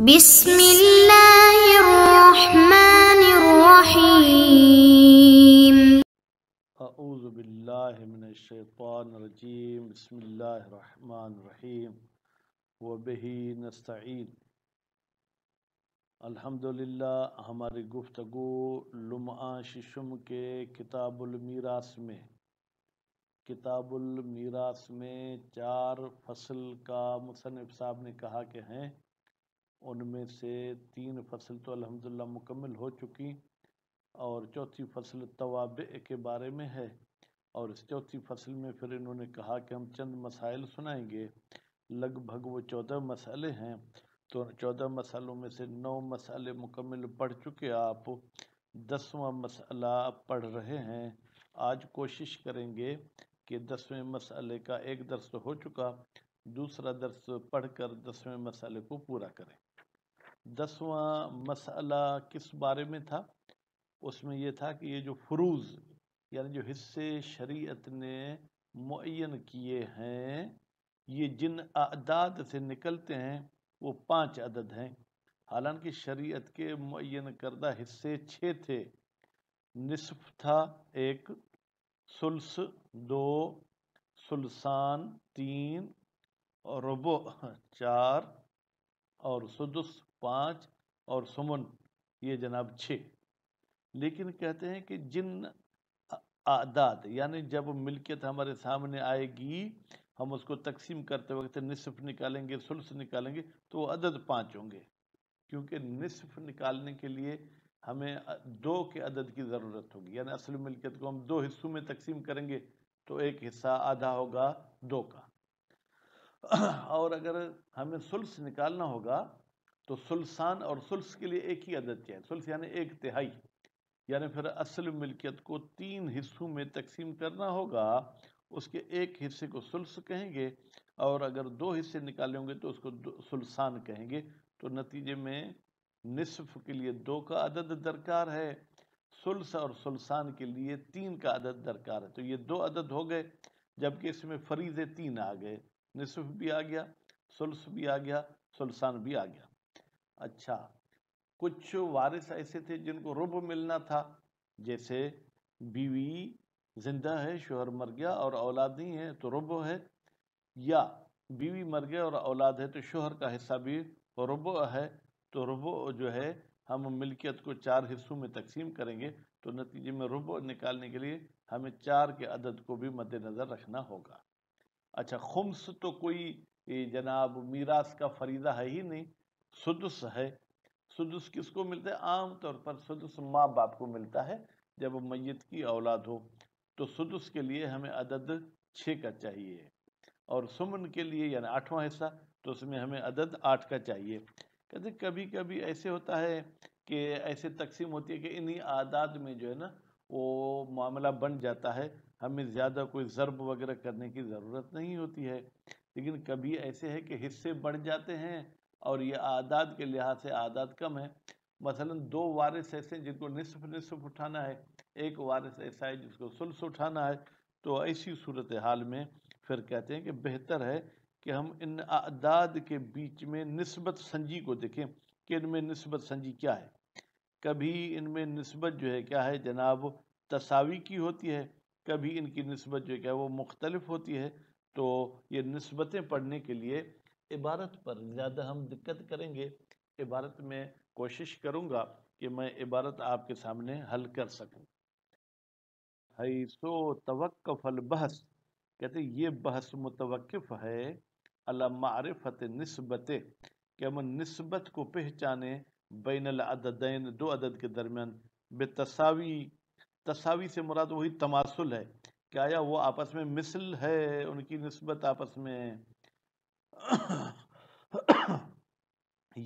بسم الله الرحمن الرحيم أعوذ بالله من الشيطان الرجيم بسم الله الرحمن الرحيم وبه نستعين अल्हम्दुलिल्लाह हमारी गुफ्तगु लुमा शिशुम के किताबुल मीरास में किताबुल मीरास में चार फसल का मुसनफ़ साहब ने कहा कि हैं उनमें से तीन फसल तो अलहमदिल्ला मुकम्मल हो चुकी और चौथी फसल तवाब के बारे में है और इस चौथी फसल में फिर इन्होंने कहा कि हम चंद मसाइल सुनाएंगे लगभग वो चौदह मसाले हैं तो चौदह मसालों में से नौ मसाले मुकम्मल पढ़ चुके आप दसवां मसाला पढ़ रहे हैं आज कोशिश करेंगे कि दसवें मसाले का एक दर्स हो चुका दूसरा दर्स पढ़कर दसवें मसाले को पूरा करें दसवां मसला किस बारे में था उसमें यह था कि ये जो फ्रूज़ यानी जो हिस्से शरीयत ने मुन किए हैं ये जिन अदाद से निकलते हैं वो पांच अदद हैं हालांकि शरीयत के मुन करदा हिस्से छः थे निसफ था एक सुलस दो सुलसान तीन और रबो चार और सुदुस पाँच और सुमन ये जनाब छः लेकिन कहते हैं कि जिन आदात यानी जब मिल्कियत हमारे सामने आएगी हम उसको तकसीम करते वक्त निसफ निकालेंगे सुलस निकालेंगे तो वो अदद पाँच होंगे क्योंकि निसफ निकालने के लिए हमें दो के अदद की ज़रूरत होगी यानी असल मिल्कियत को हम दो हिस्सों में तकसीम करेंगे तो एक हिस्सा आधा होगा दो का और अगर हमें सुल्स निकालना होगा तो सुल्सान और सुल्स के लिए एक ही अदद चाहिए सुल्स यानी एक तिहाई यानी फिर असल मिल्कियत को तीन हिस्सों में तकसीम करना होगा उसके एक हिस्से को सुल्स कहेंगे और अगर दो हिस्से निकाले होंगे तो उसको सुल्सान कहेंगे तो नतीजे में निसफ के लिए दो का अदद दरकार है सुल्स और सुल्सान के लिए तीन का अदद दरकार है तो ये दो अदद हो गए जबकि इसमें फरीज़े तीन आ गए निसफ भी आ गया सुलस भी आ गया सुलसान भी आ गया अच्छा कुछ वारिस ऐसे थे जिनको रुब मिलना था जैसे बीवी जिंदा है शोहर मर गया और औलाद नहीं है तो रुब है या बीवी मर गया और औलाद है तो शोहर का हिस्सा भी रुब है तो रुब जो है हम मिल्कियत को चार हिस्सों में तकसीम करेंगे तो नतीजे में रुब निकालने के लिए हमें चार के अदद को भी मद्देनज़र रखना होगा अच्छा खुम्स तो कोई जनाब मीरास का फरीदा है ही नहीं सुदस है सुदस किसको मिलता है आम तौर पर सुदस माँ बाप को मिलता है जब मैत की औलाद हो तो सुदस के लिए हमें अदद छः का चाहिए और सुमन के लिए यानी आठवां हिस्सा तो उसमें हमें अदद आठ का चाहिए कहते कभी कभी ऐसे होता है कि ऐसे तकसीम होती है कि इन्हीं आदात में जो है ना वो मामला बन जाता है हमें ज़्यादा कोई ज़रब वगैरह करने की ज़रूरत नहीं होती है लेकिन कभी ऐसे है कि हिस्से बढ़ जाते हैं और ये आदाद के लिहाज से आदाद कम है मसलन दो वारिस ऐसे हैं जिनको निसफ निसफ उठाना है एक वारिस ऐसा है जिसको सुलस उठाना है तो ऐसी सूरत हाल में फिर कहते हैं कि बेहतर है कि हम इन आदाद के बीच में नस्बत संजी को देखें कि इनमें नस्बत संजी क्या है कभी इनमें नस्बत जो है क्या है जनाब तसावी की होती है कभी इनकी नस्बत जो क्या वो मुख्तलिफ होती है तो ये नस्बतें पढ़ने के लिए इबारत पर ज़्यादा हम दिक्कत करेंगे इबारत में कोशिश करूँगा कि मैं इबारत आपके सामने हल कर सकूँ सो तवक्फ़ल बहस कहते ये बहस मुतवक़ है अलमारफ़त नस्बत कि हम नस्बत को पहचाने बैन अददैन दो अदद के दरमियान बेतसावी तसावी से मुराद वही तमासुल है कि आया वो आपस में मिसल है उनकी नस्बत आपस में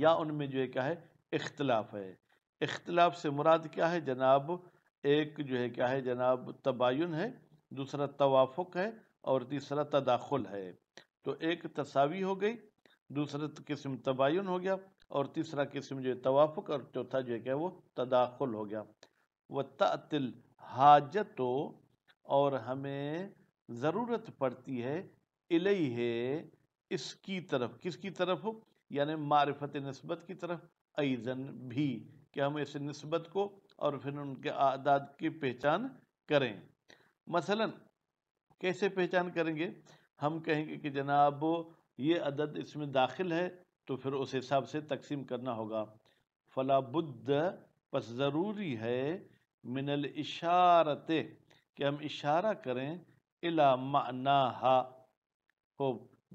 या उनमें जो है क्या है इख्तलाफ है इख्तलाफ से मुराद क्या है जनाब एक जो है क्या है जनाब तबायन है दूसरा तवाफ़ुक है और तीसरा तदाखुल है तो एक तसावी हो गई दूसरा किस्म तबायन हो गया और तीसरा किस्म जो है तवाफ़ुक और चौथा जो है क्या वो तदाखुल हो गया व तातिल हाजतो और हमें ज़रूरत पड़ती है इलई है इसकी तरफ किसकी तरफ हो यानी मारफत नस्बत की तरफ ऐजन भी कि हम इस नस्बत को और फिर उनके आदाद की पहचान करें मसलन कैसे पहचान करेंगे हम कहेंगे कि जनाब ये अदद इसमें दाखिल है तो फिर उस हिसाब से तकसीम करना होगा फलाबुद्ध बस ज़रूरी है मिनल इशारत कि हम इशारा करें इला माना हा हो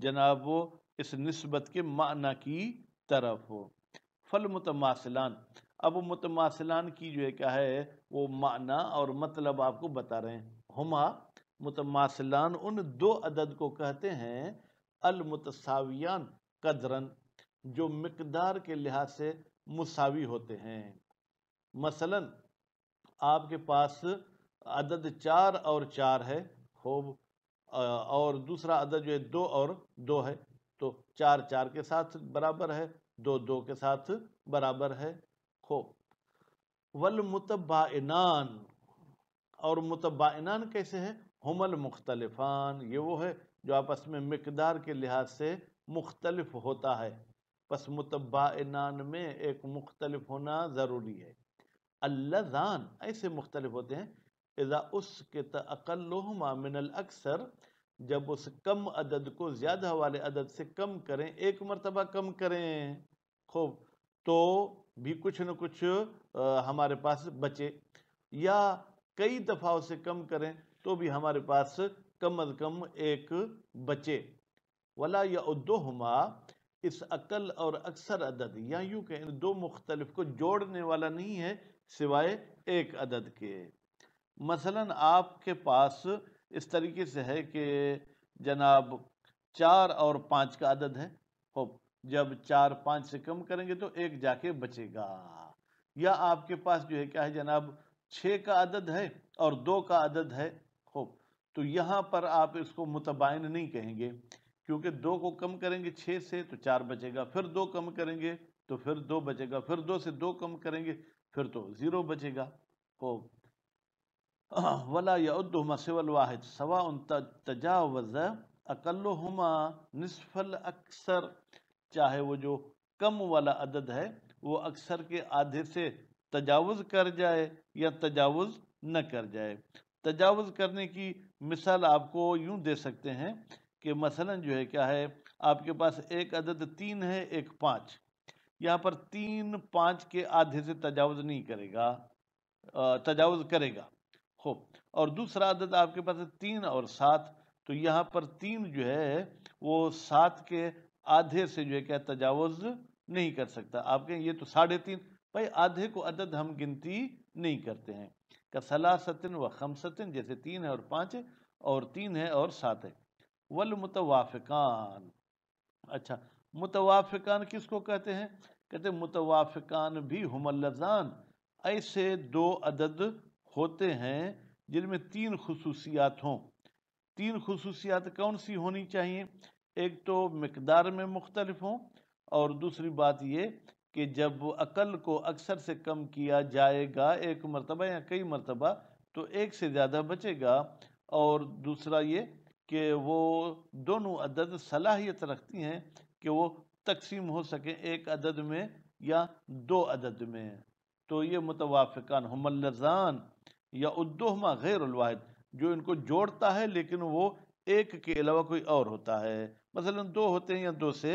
जनाब वो इस नस्बत के माना की तरफ हो फल मुतमासिलान अब वो मुतमासिलान की जो है क्या है वो माना और मतलब आपको बता रहे हैं हमा मुतमासिलान उन दो अदद को कहते हैं अलमतसावियान कदरन जो मकदार के लिहाज से मुसावी होते हैं मसलन आपके पास अदद चार और चार है खूब और दूसरा अदद जो है दो और दो है तो चार चार के साथ बराबर है दो दो के साथ बराबर है खूब वल मुतबाइनान और मुतबाइनान कैसे हैं हमल मुख्तलफान ये वो है जो आपस में मकदार के लिहाज से मुख्तलफ होता है बस मुतबाइनान में एक मुख्तलफ होना ज़रूरी है अल्लाजान ऐसे मुख्तलिफ होते हैं इज़ा उस के मिनल अक्सर जब उस कम अदद को ज़्यादा वाले अदद से कम करें एक मरतबा कम करें खूब तो भी कुछ न कुछ आ, हमारे पास बचे या कई दफ़ाओं से कम करें तो भी हमारे पास कम अज कम एक बचे वला या उद्दोहमा इस अकल और अक्सर अदद या यूँ कहें दो मुख्तलिफ को जोड़ने वाला नहीं है सिवाय एक अदद के मसलन आपके पास इस तरीके से है कि जनाब चार और पाँच का अदद है हो जब चार पाँच से कम करेंगे तो एक जाके बचेगा या आपके पास जो है क्या है जनाब छः का अदद है और दो का अदद है हो तो यहाँ पर आप इसको मुतबाइन नहीं कहेंगे क्योंकि दो को कम करेंगे छः से तो चार बचेगा फिर दो कम करेंगे तो फिर दो बचेगा फिर दो से दो कम करेंगे फिर तो ज़ीरो बचेगा तो वला यादुमा सिवल वाहिद सवा उन तजावज़ अकल्लुमा नसफल अक्सर चाहे वो जो कम वाला अदद है वो अक्सर के आधे से तजावज़ कर जाए या तजावज़ न कर जाए तजावज़ करने की मिसाल आपको यूँ दे सकते हैं कि मसलन जो है क्या है आपके पास एक अदद तीन है एक पाँच यहाँ पर तीन पाँच के आधे से तजावज़ नहीं करेगा तजावज़ करेगा हो और दूसरा आदत आपके पास है तीन और सात तो यहाँ पर तीन जो है वो सात के आधे से जो है क्या तजावज़ नहीं कर सकता आपके ये तो साढ़े तीन भाई आधे को अदद हम गिनती नहीं करते हैं कसला सतिन व खमसतिन जैसे तीन है और पाँच और तीन है और सात है वल अच्छा मुतवाफ़ान किसको कहते हैं कहते हैं मुतवाफ़ान भी हमल्लजान ऐसे दो अदद होते हैं जिनमें तीन खसूसियात हों तीन खसूसियात कौन सी होनी चाहिए एक तो मकदार में मुख्तलफ हों और दूसरी बात ये कि जब अकल को अक्सर से कम किया जाएगा एक मरतबा या कई मरतबा तो एक से ज़्यादा बचेगा और दूसरा ये कि वो दोनों अदद सलाहियत रखती हैं कि वो तकसीम हो सके एक अदद में या दो अदद में तो ये मुतवाफ़िकान हमलजान या उद्दोहमा गैर वाहिद जो इनको जोड़ता है लेकिन वो एक के अलावा कोई और होता है मसलन दो होते हैं या दो से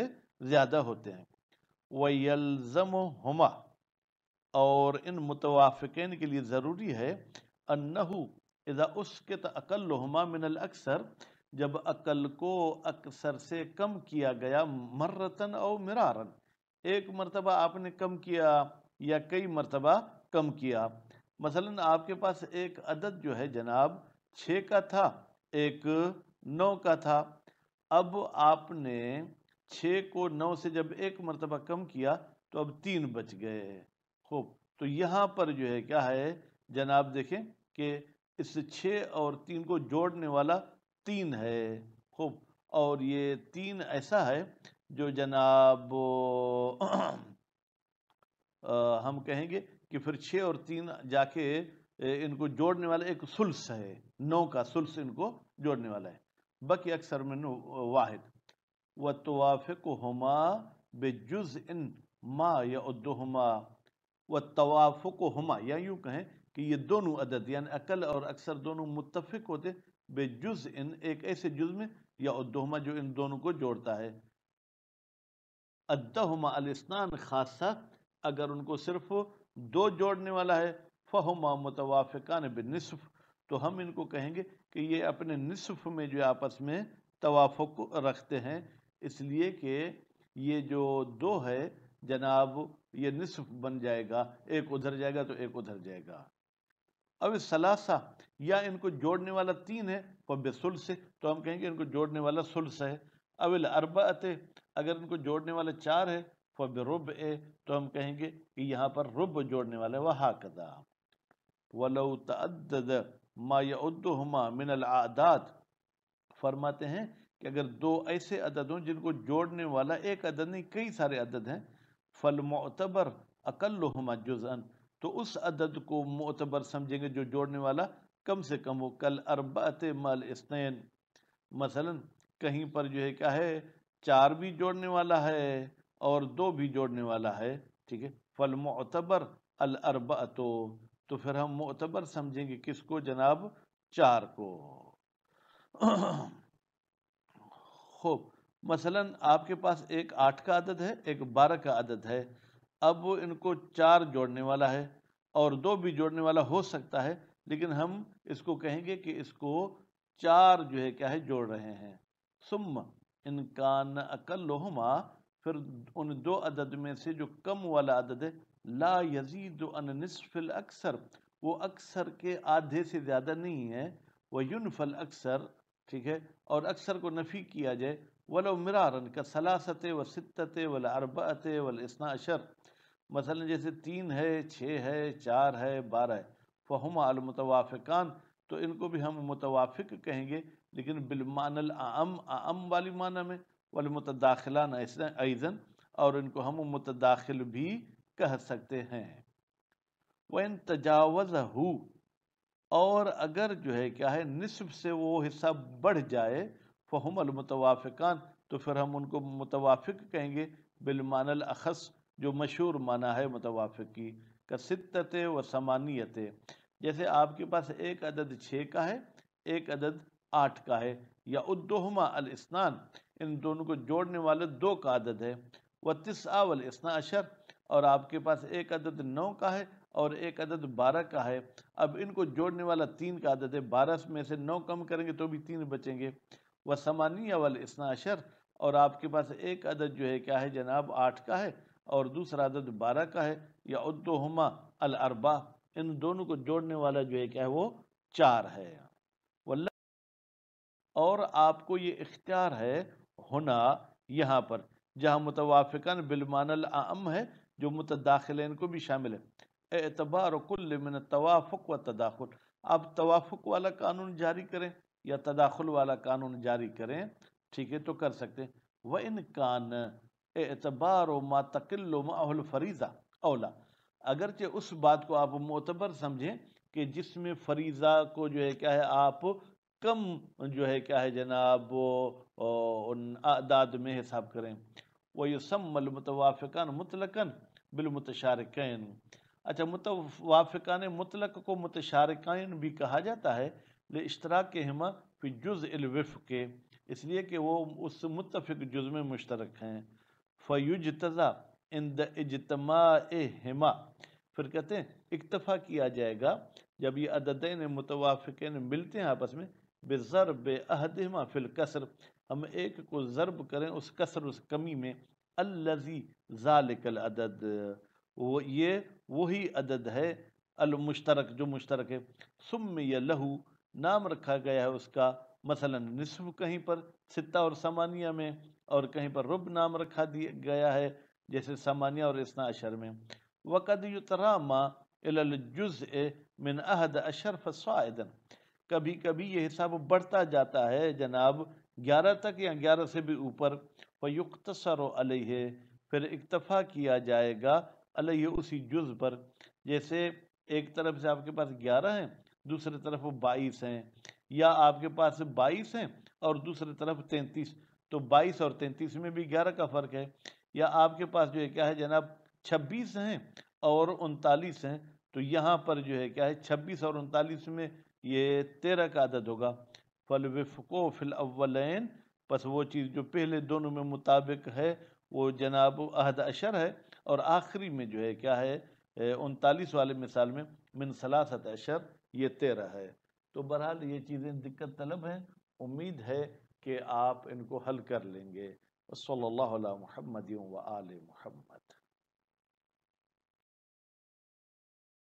ज़्यादा होते हैं वलज़म हमा और इन मुतवाफ़िन के लिए ज़रूरी है अनहू इज़ा उसके तकल हमा मिनल अक्सर जब अकल को अक्सर से कम किया गया मर्रतन और मरारन एक मरतबा आपने कम किया या कई मरतबा कम किया मसलन आपके पास एक अदद जो है जनाब छः का था एक नौ का था अब आपने छः को नौ से जब एक मरतबा कम किया तो अब तीन बच गए हो तो यहाँ पर जो है क्या है जनाब देखें कि इस छः और तीन को जोड़ने वाला तीन है खूब और ये तीन ऐसा है जो जनाब हम कहेंगे कि फिर छः और तीन जाके इनको जोड़ने वाला एक सुल्स है नौ का सुल्स इनको जोड़ने वाला है बाकी अक्सर में वाहिद व तोाफ़िक हमा बेजुज़ इन माँ या उद्दुहमा व तवाफ़ुक हमा या यूँ कहें कि ये दोनों अदद यानि अकल और अक्सर दोनों मुतफ़ होते बेजुज इन एक ऐसे जुज में या उद्दोहमा जो इन दोनों को जोड़ता है अद्दहमा अलस्नान खासा अगर उनको सिर्फ दो जोड़ने वाला है फ़हमा मुतवाफ़ान बनसफ़ तो हम इनको कहेंगे कि ये अपने नसफ़ में जो आपस में तवाफ़ रखते हैं इसलिए कि ये जो दो है जनाब ये नसफ़ बन जाएगा एक उधर जाएगा तो एक उधर जाएगा अब सलासा या इनको जोड़ने वाला तीन है फब सुल्स तो हम कहेंगे इनको जोड़ने वाला सुल्स है अविल अरबात अगर इनको जोड़ने वाला चार है फब रुब ए तो हम कहेंगे कि यहाँ पर रुब जोड़ने वाला है वहा कदा वलो तद मायादमा मिनल आदात फरमाते हैं कि अगर दो ऐसे अदद हों जिनको जोड़ने वाला एक अदद नहीं कई सारे अदद हैं फल मोतबर अकल जुजन तो उस अदद को मोतबर समझेंगे जो जोड़ने वाला कम से कम वो कल अरबात मल स्नैन मसलन कहीं पर जो है क्या है चार भी जोड़ने वाला है और दो भी जोड़ने वाला है ठीक है फल मतबर अल अरबा तो, तो फिर हम मतबर समझेंगे किसको जनाब चार को खूब मसलन आपके पास एक आठ का आदद है एक बारह का आदद है अब वो इनको चार जोड़ने वाला है और दो भी जोड़ने वाला हो सकता है लेकिन हम इसको कहेंगे कि इसको चार जो है क्या है जोड़ रहे हैं सुम इनकान अकलहुमा फिर उन दो अदद में से जो कम वाला अदद है ला यजीद नस्फ़िल अक्सर वो अक्सर के आधे से ज़्यादा नहीं है वह यूनफल अक्सर ठीक है और अक्सर को नफ़ी किया जाए वलो मरारन का सलासत व सत्त वल अरबत वल इसना अशर मसलन जैसे तीन है छः है चार है बारह है फ़हम आलमतवाफ़ान तो इनको भी हम मुतवाफ़ कहेंगे लेकिन बिलमानल आम आम वाली माना में वाल मतदाखिलान ऐज़न और इनको हम मुतदाखिल भी कह सकते हैं वन तजावज़ हो और अगर जो है क्या है निसफ से वो हिस्सा बढ़ जाए फ़हम अलमतवाफ़ान तो फिर हम उनको मुतवाफ़ कहेंगे बिलमानल अखस जो मशहूर माना है मुतवाफ़ की कसिदत व समानियत जैसे आपके पास एक अदद छः का है एक अदद आठ का है या उद्दोहमा अल स्नान इन दोनों को जोड़ने वाले दो का अदद है व तिसआ वल स्ना अशर और आपके पास एक अदद नौ का है और एक अदद बारह का है अब इनको जोड़ने वाला तीन का अदद है बारह में से नौ कम करेंगे तो भी तीन बचेंगे व समानिया वल स्ना अशर और आपके पास एक अदद जो है क्या है जनाब आठ का है और दूसरा अदद बारह का है या उद्दो हमा अल अरबा इन दोनों को जोड़ने वाला जो एक है वो चार है वल्ला और आपको ये इख्तियार है होना यहाँ पर जहाँ मुतवाफिकन बिलमान आम है जो मुतदाखिल को भी शामिल है एतबार मिन तवाफ़ुक व तदाखुल आप तवाफ़ुक वाला कानून जारी करें या तदाखुल वाला कानून जारी करें ठीक है तो कर सकते हैं व इन कान एतबार मा तकिल माहल फरीज़ा अवला अगरचे उस बात को आप मोतबर समझें कि जिसमें फरीज़ा को जो है क्या है आप कम जो है क्या है जनाब उन आदाद में हिसाब करें व युसमल मुतवाफ़िकान मुतलकन बिलमतशारकैन अच्छा मुतवाफ़िकान मुतलक को मुतशारकैन भी कहा जाता है ले इश्तराक के जुज़ फिजुज़ के इसलिए कि वो उस मुतफ़ जुज़ में मुश्तरक हैं फ़युजतज़ा इन द इजतमा हिमा फिर कहते हैं इक्तफ़ा किया जाएगा जब ये अददैन मुतवाफिकन मिलते हैं आपस में बेज़रब अहदमा फिल कसर हम एक को ज़रब करें उस कसर उस कमी में अल्लजी ज़ालिकल अदद वो ये वही अदद है अलमुश्तरक जो मुश्तरक है सुम या लहू नाम रखा गया है उसका मसलन निसफ कहीं पर सित्ता और सामानिया में और कहीं पर रुब नाम रखा दिया गया है जैसे सामानिया और इसना अशर में वक़द युतरामा जुज़ मिन अहद अशर फसवादन कभी कभी यह हिसाब बढ़ता जाता है जनाब ग्यारह तक या ग्यारह से भी ऊपर फयुख्तसर अलह फिर इक्तफ़ा किया जाएगा अलह उसी जुज़ पर जैसे एक तरफ से आपके पास ग्यारह हैं दूसरी तरफ वो बाईस हैं या आपके पास बाईस हैं और दूसरी तरफ तैंतीस तो बाईस और तैंतीस में भी ग्यारह का फ़र्क है या आपके पास जो है क्या है जनाब छब्बीस हैं और उनतालीस हैं तो यहाँ पर जो है क्या है छब्बीस और उनतालीस में ये तेरह का आदद होगा फल वफ़ो फिल अव्वलैन बस वो चीज़ जो पहले दोनों में मुताबिक है वो जनाब अहद अशर है और आखिरी में जो है क्या है उनतालीस वाले मिसाल में मिनसलासत अशर ये तेरह है तो बहरहाल ये चीज़ें दिक्कत तलब हैं उम्मीद है कि आप इनको हल कर लेंगे सल्ला महमद व आल महमद